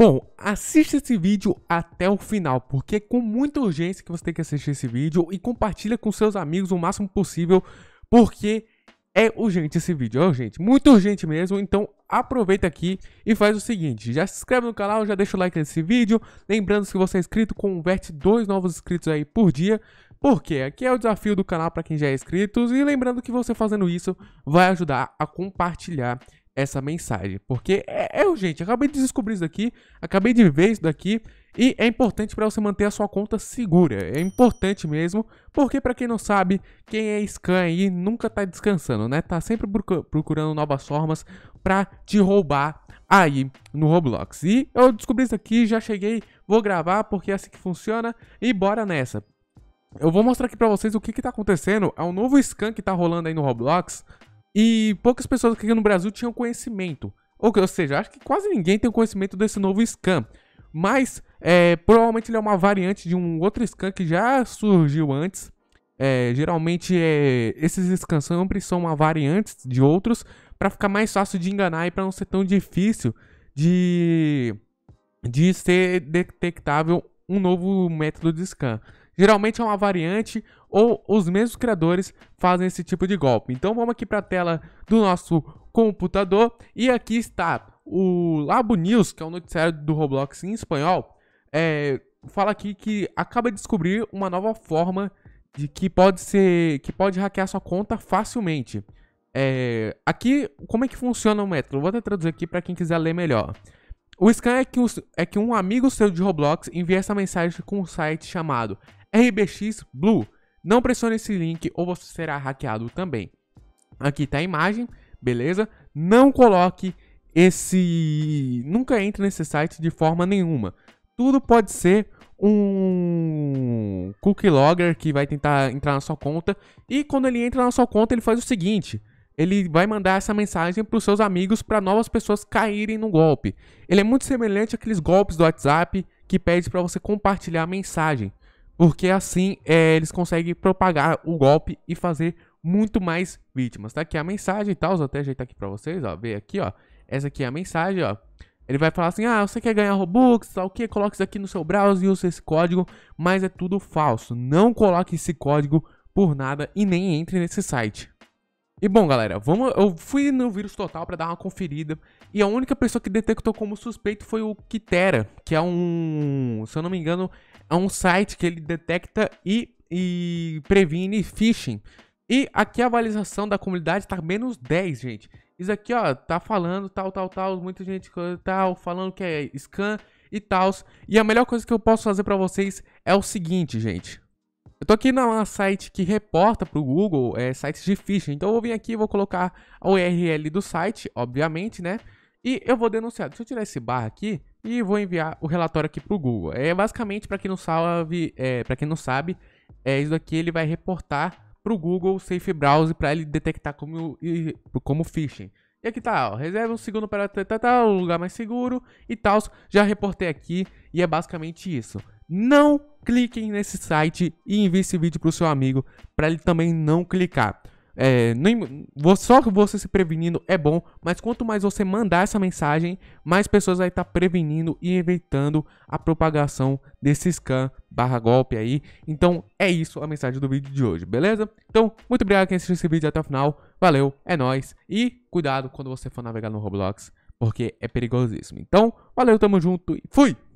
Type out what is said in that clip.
Bom, assista esse vídeo até o final, porque é com muita urgência que você tem que assistir esse vídeo e compartilha com seus amigos o máximo possível, porque é urgente esse vídeo, é urgente, muito urgente mesmo, então aproveita aqui e faz o seguinte, já se inscreve no canal, já deixa o like nesse vídeo, lembrando se você é inscrito, converte dois novos inscritos aí por dia, porque aqui é o desafio do canal para quem já é inscrito, e lembrando que você fazendo isso vai ajudar a compartilhar essa mensagem. Porque é, é urgente. Acabei de descobrir isso daqui, acabei de ver isso daqui. E é importante para você manter a sua conta segura. É importante mesmo, porque para quem não sabe, quem é scan aí nunca está descansando, né? Tá sempre procurando novas formas para te roubar aí no Roblox. E eu descobri isso aqui, já cheguei, vou gravar porque é assim que funciona e bora nessa. Eu vou mostrar aqui para vocês o que que tá acontecendo, é um novo scan que tá rolando aí no Roblox, e poucas pessoas aqui no Brasil tinham conhecimento. Ou, ou seja, acho que quase ninguém tem conhecimento desse novo scam. Mas é, provavelmente ele é uma variante de um outro scam que já surgiu antes. É, geralmente é, esses scams sempre são uma variante de outros para ficar mais fácil de enganar e para não ser tão difícil de, de ser detectável um novo método de scan. Geralmente é uma variante ou os mesmos criadores fazem esse tipo de golpe. Então vamos aqui para a tela do nosso computador e aqui está o Labo News, que é o um noticiário do Roblox em espanhol, é, fala aqui que acaba de descobrir uma nova forma de que pode ser que pode hackear sua conta facilmente. É, aqui, como é que funciona o método? Vou até traduzir aqui para quem quiser ler melhor. O scan é que, os, é que um amigo seu de Roblox envia essa mensagem com um site chamado RBX Blue. Não pressione esse link ou você será hackeado também. Aqui está a imagem, beleza? Não coloque esse. Nunca entre nesse site de forma nenhuma. Tudo pode ser um cookie logger que vai tentar entrar na sua conta. E quando ele entra na sua conta, ele faz o seguinte: ele vai mandar essa mensagem para os seus amigos para novas pessoas caírem no golpe. Ele é muito semelhante àqueles golpes do WhatsApp que pede para você compartilhar a mensagem. Porque assim é, eles conseguem propagar o golpe e fazer muito mais vítimas. Tá aqui a mensagem e tal, vou até ajeitar aqui pra vocês, ó. Vê aqui, ó. Essa aqui é a mensagem, ó. Ele vai falar assim, ah, você quer ganhar Robux, tal o que? Coloque isso aqui no seu browser e use esse código, mas é tudo falso. Não coloque esse código por nada e nem entre nesse site. E bom, galera, vamos, eu fui no vírus total para dar uma conferida e a única pessoa que detectou como suspeito foi o Kitera, que é um, se eu não me engano, é um site que ele detecta e, e previne phishing. E aqui a avaliação da comunidade tá menos 10, gente. Isso aqui, ó, tá falando tal, tal, tal, muita gente tal, falando que é scan e tal. E a melhor coisa que eu posso fazer para vocês é o seguinte, gente. Eu tô aqui na site que reporta para o Google é, sites de phishing. Então eu vou vir aqui e vou colocar a URL do site, obviamente, né? E eu vou denunciar. Deixa eu tirar esse bar aqui e vou enviar o relatório aqui para o Google. É basicamente para quem não sabe, é, para quem não sabe, é isso aqui ele vai reportar para o Google Safe Browse para ele detectar como como phishing. E aqui tá, ó, reserva um segundo para tá, tá, um lugar mais seguro e tal. Já reportei aqui e é basicamente isso. Não cliquem nesse site e envie esse vídeo para o seu amigo para ele também não clicar. É, nem, só você se prevenindo é bom, mas quanto mais você mandar essa mensagem, mais pessoas vai estar tá prevenindo e evitando a propagação desse scam barra golpe aí. Então é isso a mensagem do vídeo de hoje, beleza? Então, muito obrigado quem assistiu esse vídeo até o final. Valeu, é nóis. E cuidado quando você for navegar no Roblox, porque é perigosíssimo. Então, valeu, tamo junto e fui!